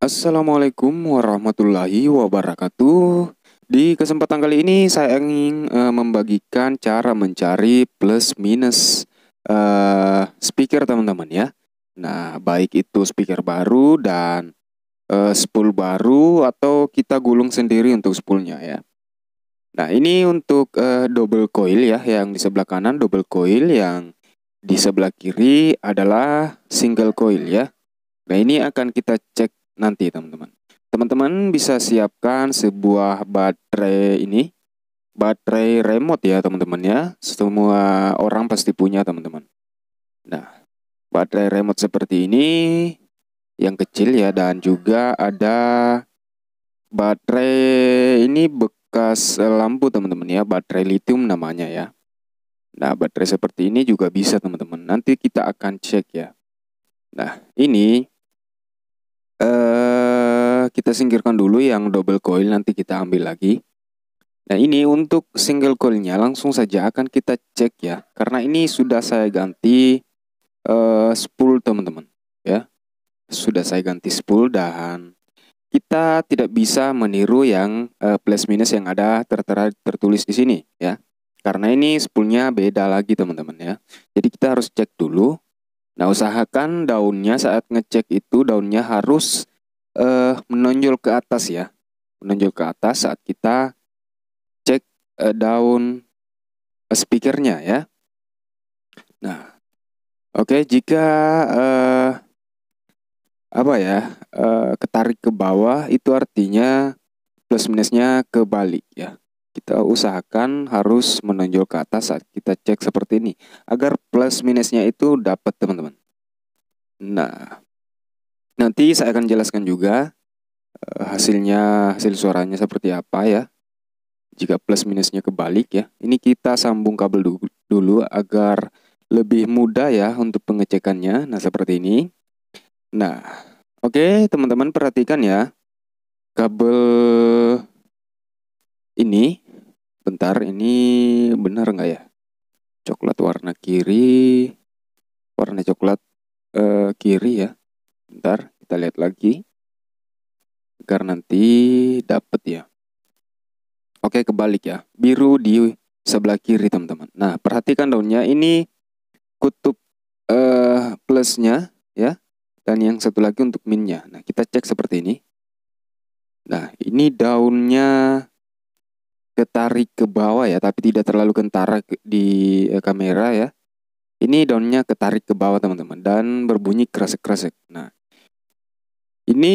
Assalamualaikum warahmatullahi wabarakatuh. Di kesempatan kali ini saya ingin uh, membagikan cara mencari plus minus uh, speaker teman-teman ya. Nah, baik itu speaker baru dan uh, spool baru atau kita gulung sendiri untuk spoolnya ya. Nah, ini untuk uh, double coil ya yang di sebelah kanan double coil yang di sebelah kiri adalah single coil ya. Nah, ini akan kita cek nanti teman-teman. Teman-teman bisa siapkan sebuah baterai ini, baterai remote ya teman-teman ya. Semua orang pasti punya teman-teman. Nah, baterai remote seperti ini yang kecil ya dan juga ada baterai ini bekas lampu teman-teman ya, baterai lithium namanya ya. Nah, baterai seperti ini juga bisa teman-teman. Nanti kita akan cek ya. Nah, ini eh kita singkirkan dulu yang double coil nanti kita ambil lagi. Nah ini untuk single coilnya langsung saja akan kita cek ya karena ini sudah saya ganti eh, spool 10 teman-teman ya sudah saya ganti spool dan kita tidak bisa meniru yang eh, plus minus yang ada tertera tertulis di sini ya karena ini spoolnya beda lagi teman-teman ya jadi kita harus cek dulu Nah, usahakan daunnya saat ngecek itu daunnya harus uh, menonjol ke atas ya. Menonjol ke atas saat kita cek uh, daun eh, speakernya ya. Nah, oke okay, jika uh, apa ya uh, ketarik ke bawah itu artinya plus minusnya kebalik ya kita usahakan harus menonjol ke atas saat kita cek seperti ini agar plus minusnya itu dapat teman-teman nah nanti saya akan jelaskan juga eh, hasilnya hasil suaranya seperti apa ya jika plus minusnya kebalik ya ini kita sambung kabel dulu, dulu agar lebih mudah ya untuk pengecekannya nah seperti ini nah oke okay, teman-teman perhatikan ya kabel ini Bentar, ini benar nggak ya? Coklat warna kiri, warna coklat uh, kiri ya. Bentar, kita lihat lagi agar nanti dapat ya. Oke, kebalik ya. Biru di sebelah kiri, teman-teman. Nah, perhatikan daunnya ini kutub uh, plusnya ya. Dan yang satu lagi untuk minnya. Nah, kita cek seperti ini. Nah, ini daunnya ketarik ke bawah ya, tapi tidak terlalu kentara di uh, kamera ya. Ini daunnya ketarik ke bawah teman-teman dan berbunyi kresek-kresek. Nah, ini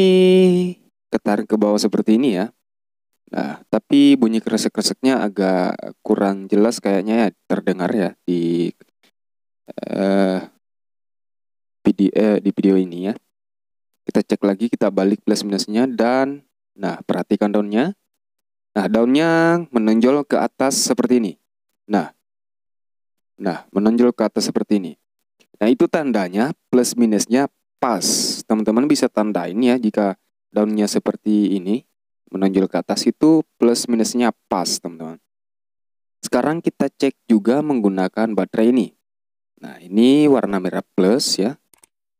ketarik ke bawah seperti ini ya. Nah, tapi bunyi kresek-kreseknya agak kurang jelas kayaknya ya terdengar ya di eh, video eh, di video ini ya. Kita cek lagi, kita balik plus minusnya dan nah perhatikan daunnya Nah, daunnya menonjol ke atas seperti ini. Nah, nah menonjol ke atas seperti ini. Nah, itu tandanya plus minusnya pas. Teman-teman bisa tandain ya jika daunnya seperti ini menonjol ke atas itu plus minusnya pas, teman-teman. Sekarang kita cek juga menggunakan baterai ini. Nah, ini warna merah plus ya.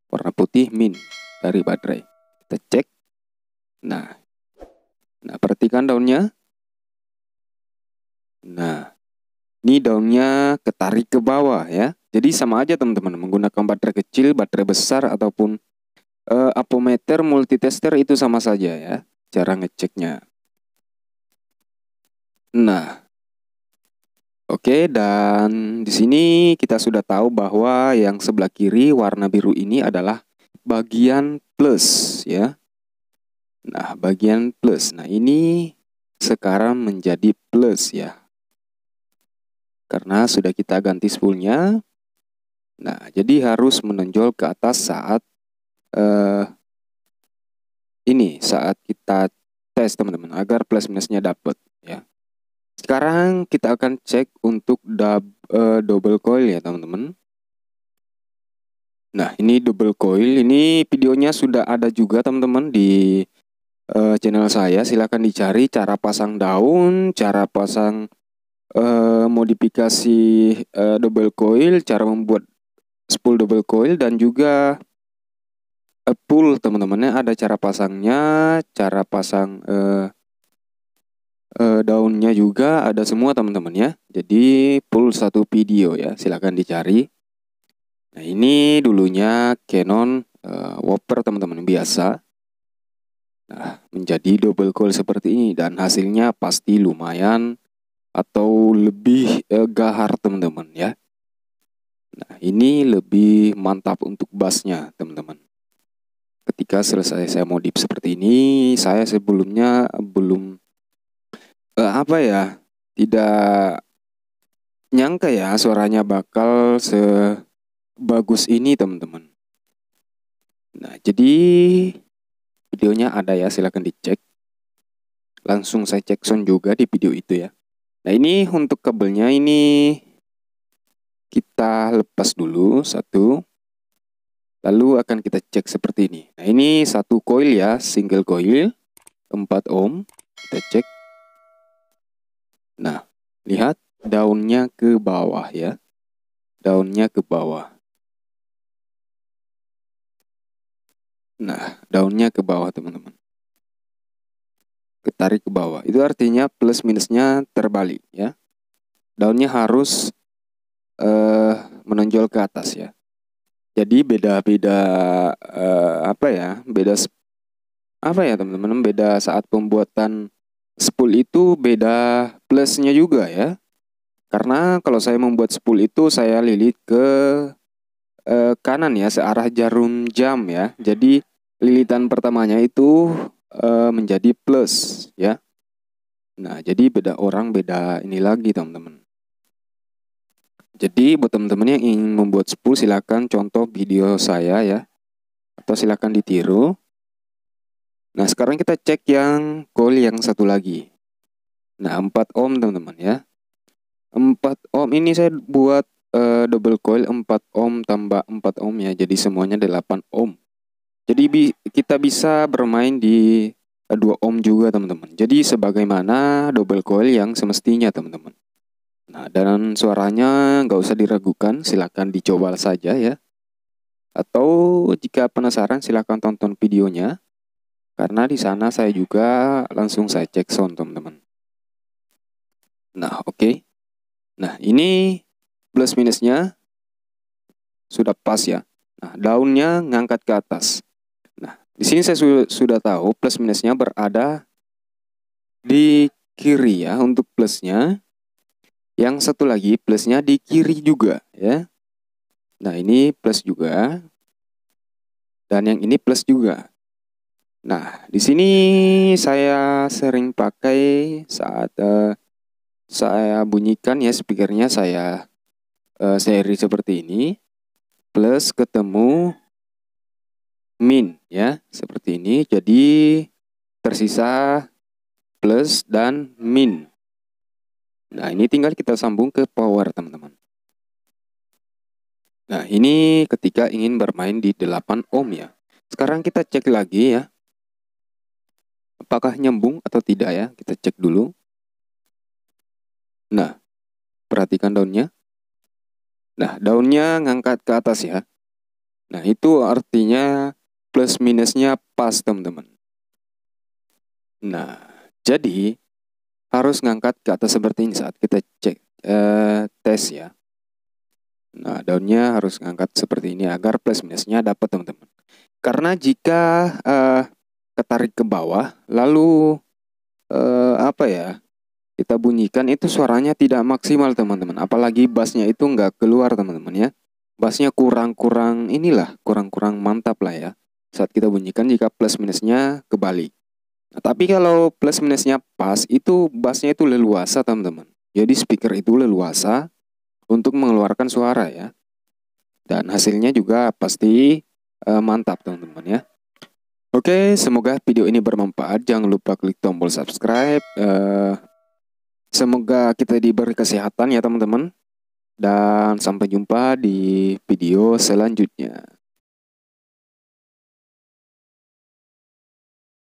Warna putih min dari baterai. Kita cek. Nah, nah perhatikan daunnya Nah, ini daunnya ketarik ke bawah ya. Jadi sama aja teman-teman menggunakan baterai kecil, baterai besar ataupun uh, apometer, multitester itu sama saja ya cara ngeceknya. Nah, Oke, dan di sini kita sudah tahu bahwa yang sebelah kiri warna biru ini adalah bagian plus ya. Nah, bagian plus. Nah, ini sekarang menjadi plus ya karena sudah kita ganti spoolnya. Nah, jadi harus menonjol ke atas saat uh, ini saat kita tes teman-teman agar plus minusnya dapat ya. Sekarang kita akan cek untuk dub, uh, eh, double coil ya teman-teman. Nah, ini double coil. Ini videonya sudah ada juga teman-teman di uh, channel saya. Silahkan dicari cara pasang daun, cara pasang uh, modifikasi uh, double coil, cara membuat spool double coil dan juga uh, pull teman-temannya ada cara pasangnya, cara pasang uh, uh, daunnya juga ada semua teman-teman ya. Jadi pull satu video ya, silahkan dicari. Nah ini dulunya Canon uh, Whopper teman-teman biasa. Nah, menjadi double coil seperti ini dan hasilnya pasti lumayan atau lebih eh, gahar teman-teman ya. Nah, ini lebih mantap untuk bassnya teman-teman. Ketika selesai saya modif seperti ini, saya sebelumnya belum eh, apa ya, tidak nyangka ya suaranya bakal sebagus ini teman-teman. Nah, jadi videonya ada ya, silahkan dicek. Langsung saya cek sound juga di video itu ya. Nah ini untuk kabelnya ini kita lepas dulu satu. Lalu akan kita cek seperti ini. Nah ini satu coil ya, single coil 4 ohm. Kita cek. Nah, lihat daunnya ke bawah ya. Daunnya ke bawah. Nah, daunnya ke bawah teman-teman ketarik ke bawah. Itu artinya plus minusnya terbalik ya. Daunnya harus eh, menonjol ke atas ya. Jadi beda-beda eh, apa ya? Beda apa ya teman-teman? Beda saat pembuatan spool itu beda plusnya juga ya. Karena kalau saya membuat spool itu saya lilit ke eh, kanan ya searah jarum jam ya. Jadi lilitan pertamanya itu uh, menjadi plus ya. Nah, jadi beda orang beda ini lagi teman-teman. Jadi buat teman-teman yang ingin membuat spool silakan contoh video saya ya atau silakan ditiru. Nah, sekarang kita cek yang goal yang satu lagi. Nah, 4 ohm teman-teman ya. 4 ohm ini saya buat eh, double coil 4 ohm tambah 4 ohm ya. Jadi semuanya 8 ohm. Jadi bi kita bisa bermain di 2 eh, ohm juga teman-teman. Jadi sebagaimana double coil yang semestinya teman-teman. Nah dan suaranya nggak usah diragukan, silahkan dicoba saja ya. Atau jika penasaran silahkan tonton videonya. Karena di sana saya juga langsung saya cek sound teman-teman. Nah oke. Okay. Nah ini plus minusnya sudah pas ya. Nah daunnya ngangkat ke atas. Di sini saya su sudah tahu plus minusnya berada di kiri ya untuk plusnya. Yang satu lagi plusnya di kiri juga ya. Nah ini plus juga. Dan yang ini plus juga. Nah di sini saya sering pakai saat uh, saya bunyikan ya speakernya saya uh, seri seperti ini. Plus ketemu min ya seperti ini jadi tersisa plus dan min nah ini tinggal kita sambung ke power teman-teman nah ini ketika ingin bermain di 8 ohm ya sekarang kita cek lagi ya apakah nyambung atau tidak ya kita cek dulu nah perhatikan daunnya nah daunnya ngangkat ke atas ya nah itu artinya plus minusnya pas teman-teman. Nah, jadi harus ngangkat ke atas seperti ini saat kita cek eh, tes ya. Nah, daunnya harus ngangkat seperti ini agar plus minusnya dapat teman-teman. Karena jika eh, ketarik ke bawah, lalu eh, apa ya? Kita bunyikan itu suaranya tidak maksimal teman-teman. Apalagi bassnya itu nggak keluar teman-teman ya. Bassnya kurang-kurang inilah, kurang-kurang mantap lah ya saat kita bunyikan jika plus minusnya kebalik. Nah, tapi kalau plus minusnya pas, itu bassnya itu leluasa teman-teman. Jadi speaker itu leluasa untuk mengeluarkan suara ya. Dan hasilnya juga pasti eh, mantap teman-teman ya. Oke, semoga video ini bermanfaat. Jangan lupa klik tombol subscribe. Eh, semoga kita diberi kesehatan ya teman-teman. Dan sampai jumpa di video selanjutnya.